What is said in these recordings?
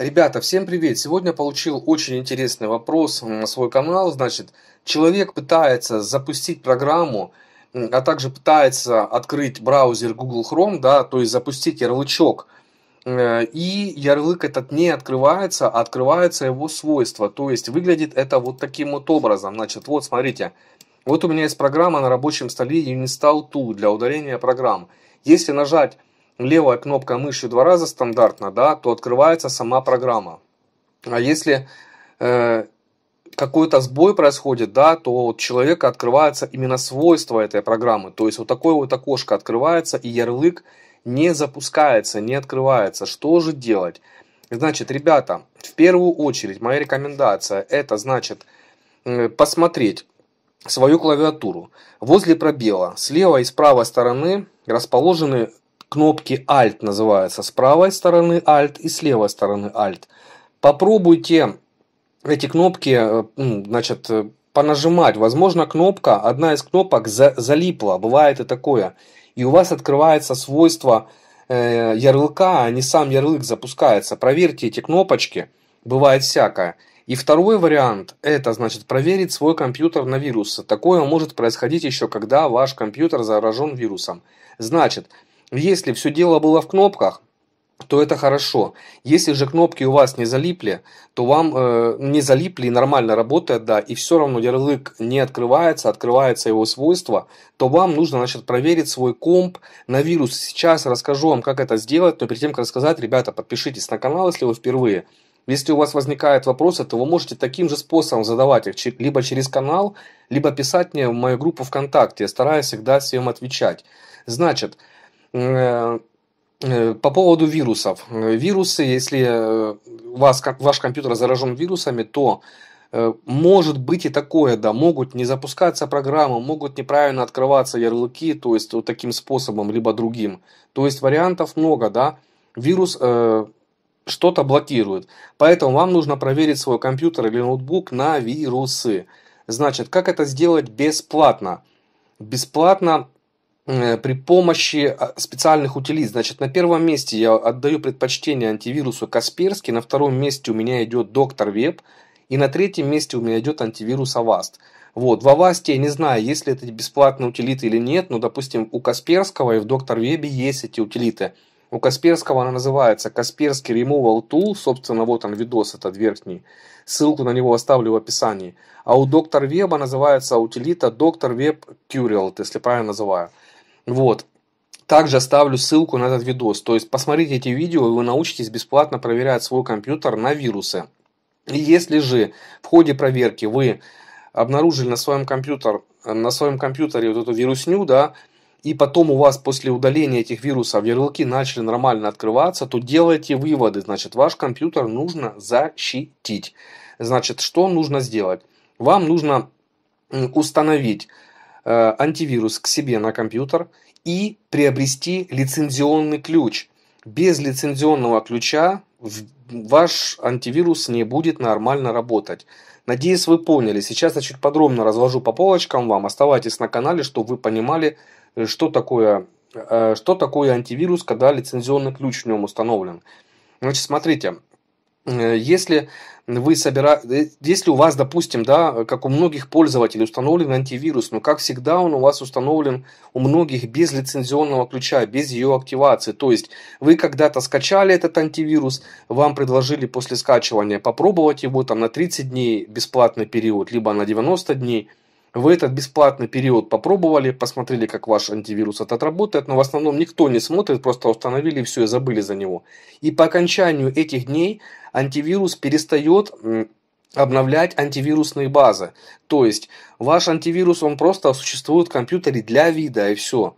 Ребята, всем привет! Сегодня получил очень интересный вопрос на свой канал. Значит, человек пытается запустить программу, а также пытается открыть браузер Google Chrome, да, то есть запустить ярлычок. Э, и ярлык этот не открывается, а открывается его свойство. То есть выглядит это вот таким вот образом. Значит, вот смотрите. Вот у меня есть программа на рабочем столе Uninstall 2 для удаления программ. Если нажать левая кнопка мыши два раза стандартно, да, то открывается сама программа. А если э, какой-то сбой происходит, да, то у человека открывается именно свойство этой программы. То есть вот такое вот окошко открывается, и ярлык не запускается, не открывается. Что же делать? Значит, ребята, в первую очередь моя рекомендация, это значит э, посмотреть свою клавиатуру. Возле пробела с левой и с правой стороны расположены кнопки Alt называются с правой стороны Alt и с левой стороны Alt. Попробуйте эти кнопки, э, значит, э, понажимать. Возможно, кнопка, одна из кнопок за, залипла, бывает и такое. И у вас открывается свойство э, ярлыка, а не сам ярлык запускается. Проверьте эти кнопочки, бывает всякое. И второй вариант – это, значит, проверить свой компьютер на вирусы. Такое может происходить еще, когда ваш компьютер заражен вирусом. Значит, если все дело было в кнопках, то это хорошо. Если же кнопки у вас не залипли, то вам э, не залипли и нормально работает, да, и все равно ярлык не открывается, открывается его свойство, то вам нужно, значит, проверить свой комп на вирус. Сейчас расскажу вам, как это сделать, но перед тем, как рассказать, ребята, подпишитесь на канал, если вы впервые. Если у вас возникают вопросы, то вы можете таким же способом задавать их, либо через канал, либо писать мне в мою группу ВКонтакте. Я стараюсь всегда всем отвечать. Значит, Э, э, по поводу вирусов. Вирусы, если э, вас, ваш компьютер заражен вирусами, то может быть и такое, да, могут не запускаться программы, могут неправильно открываться ярлыки, то есть вот таким способом, либо другим. То есть вариантов много, да. Вирус э, что-то блокирует. Поэтому вам нужно проверить свой компьютер или ноутбук на вирусы. Значит, как это сделать бесплатно? Бесплатно Э, при помощи а, специальных утилит. Значит, на первом месте я отдаю предпочтение антивирусу Касперский, на втором месте у меня идет Доктор Веб, и на третьем месте у меня идет антивирус Аваст. Вот, в Авасте я не знаю, есть ли это бесплатные утилиты или нет, но, допустим, у Касперского и в Доктор Вебе есть эти утилиты. У Касперского она называется Касперский Removal Tool, собственно, вот он видос этот верхний, ссылку на него оставлю в описании. А у Доктор Веба называется утилита Доктор Веб Curial, если правильно называю. Вот. Также оставлю ссылку на этот видос. То есть посмотрите эти видео, и вы научитесь бесплатно проверять свой компьютер на вирусы. И если же в ходе проверки вы обнаружили на своем, компьютер, на своем компьютере вот эту вирусню, да, и потом у вас после удаления этих вирусов ярлыки начали нормально открываться, то делайте выводы. Значит, ваш компьютер нужно защитить. Значит, что нужно сделать? Вам нужно установить Э, антивирус к себе на компьютер и приобрести лицензионный ключ. Без лицензионного ключа ваш антивирус не будет нормально работать. Надеюсь, вы поняли. Сейчас я чуть подробно разложу по полочкам вам. Оставайтесь на канале, чтобы вы понимали, э, что такое, э, что такое антивирус, когда лицензионный ключ в нем установлен. Значит, смотрите, Э, если вы собира... Э, если у вас, допустим, да, как у многих пользователей установлен антивирус, но как всегда он у вас установлен у многих без лицензионного ключа, без ее активации. То есть вы когда-то скачали этот антивирус, вам предложили после скачивания попробовать его там на 30 дней бесплатный период, либо на 90 дней – в этот бесплатный период попробовали, посмотрели, как ваш антивирус этот работает, но в основном никто не смотрит, просто установили все и забыли за него. И по окончанию этих дней антивирус перестает обновлять антивирусные базы. То есть ваш антивирус, он просто существует в компьютере для вида и все.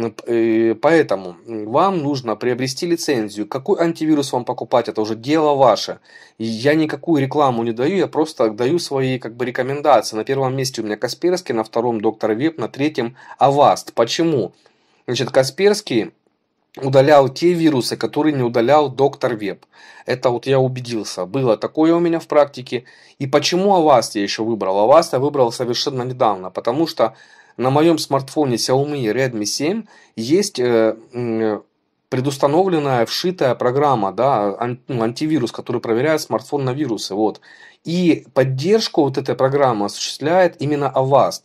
Поэтому вам нужно приобрести лицензию. Какой антивирус вам покупать, это уже дело ваше. Я никакую рекламу не даю, я просто даю свои как бы, рекомендации. На первом месте у меня Касперский, на втором доктор Веб, на третьем Аваст. Почему? Значит, Касперский удалял те вирусы, которые не удалял доктор Веб. Это вот я убедился. Было такое у меня в практике. И почему Аваст я еще выбрал? Аваст я выбрал совершенно недавно, потому что на моем смартфоне Xiaomi Redmi 7 есть э, э, предустановленная вшитая программа, да, ну, антивирус, который проверяет смартфон на вирусы, вот. И поддержку вот этой программы осуществляет именно Avast.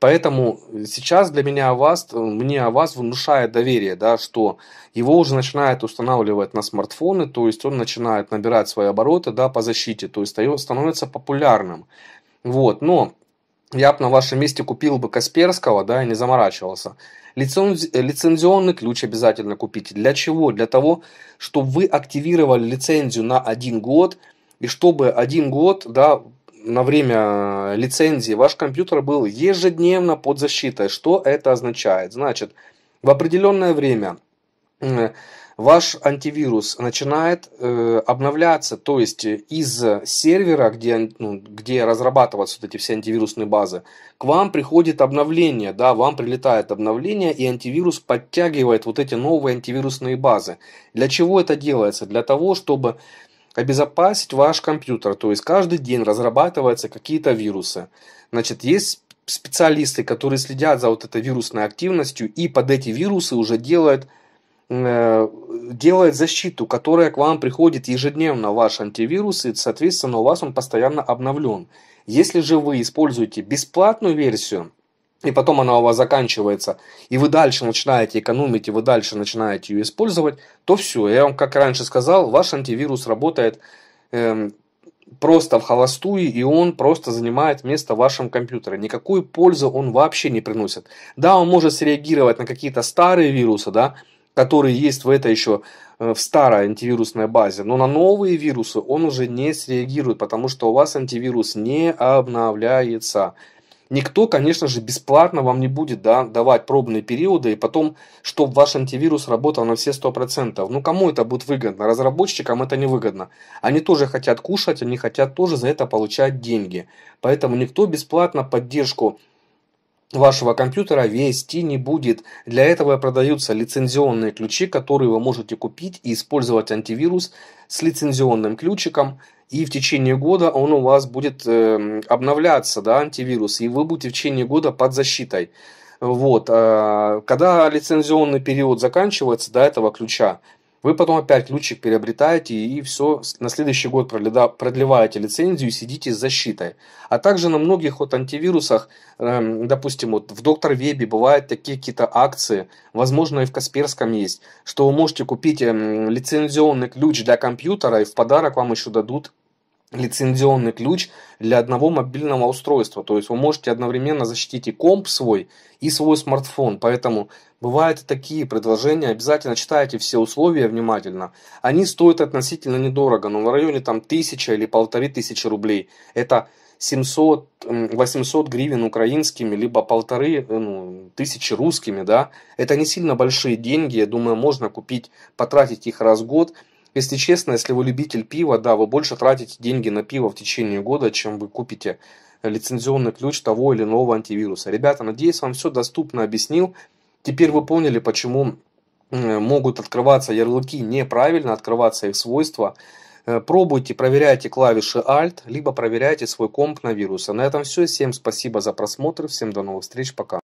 Поэтому сейчас для меня Avast, э, мне Avast внушает доверие, да, что его уже начинают устанавливать на смартфоны, то есть он начинает набирать свои обороты, да, по защите, то есть становится популярным. Вот, но я бы на вашем месте купил бы Касперского, да, и не заморачивался. Лицензионный ключ обязательно купите. Для чего? Для того, чтобы вы активировали лицензию на один год, и чтобы один год, да, на время э, лицензии ваш компьютер был ежедневно под защитой. Что это означает? Значит, в определенное время Э, ваш антивирус начинает э, обновляться, то есть э, из сервера, где, ну, где разрабатываются вот эти все антивирусные базы, к вам приходит обновление, да, вам прилетает обновление, и антивирус подтягивает вот эти новые антивирусные базы. Для чего это делается? Для того, чтобы обезопасить ваш компьютер, то есть каждый день разрабатываются какие-то вирусы. Значит, есть специалисты, которые следят за вот этой вирусной активностью и под эти вирусы уже делают Э, делает защиту, которая к вам приходит ежедневно, ваш антивирус, и, соответственно, у вас он постоянно обновлен. Если же вы используете бесплатную версию, и потом она у вас заканчивается, и вы дальше начинаете экономить, и вы дальше начинаете ее использовать, то все, я вам как раньше сказал, ваш антивирус работает эм, просто в холостую, и он просто занимает место в вашем компьютере. Никакую пользу он вообще не приносит. Да, он может среагировать на какие-то старые вирусы, да, который есть в этой еще э, в старой антивирусной базе, но на новые вирусы он уже не среагирует, потому что у вас антивирус не обновляется. Никто, конечно же, бесплатно вам не будет да, давать пробные периоды, и потом, чтобы ваш антивирус работал на все 100%. Ну, кому это будет выгодно? Разработчикам это не выгодно. Они тоже хотят кушать, они хотят тоже за это получать деньги. Поэтому никто бесплатно поддержку вашего компьютера вести не будет. Для этого продаются лицензионные ключи, которые вы можете купить и использовать антивирус с лицензионным ключиком. И в течение года он у вас будет э, обновляться, да, антивирус, и вы будете в течение года под защитой. Вот. Э, когда лицензионный период заканчивается до этого ключа, вы потом опять ключик приобретаете и все, на следующий год продлеваете лицензию и сидите с защитой. А также на многих вот антивирусах, эм, допустим, вот в Доктор Вебе бывают такие какие-то акции, возможно и в Касперском есть, что вы можете купить эм, лицензионный ключ для компьютера и в подарок вам еще дадут лицензионный ключ для одного мобильного устройства. То есть вы можете одновременно защитить и комп свой, и свой смартфон. Поэтому Бывают и такие предложения, обязательно читайте все условия внимательно. Они стоят относительно недорого, но в районе там тысяча или полторы тысячи рублей. Это 700, 800 гривен украинскими, либо полторы э, ну, тысячи русскими, да. Это не сильно большие деньги, я думаю, можно купить, потратить их раз в год. Если честно, если вы любитель пива, да, вы больше тратите деньги на пиво в течение года, чем вы купите лицензионный ключ того или иного антивируса. Ребята, надеюсь, вам все доступно объяснил. Теперь вы поняли, почему могут открываться ярлыки неправильно, открываться их свойства. Э, пробуйте, проверяйте клавиши Alt, либо проверяйте свой комп на вирусы. На этом все. Всем спасибо за просмотр. Всем до новых встреч. Пока.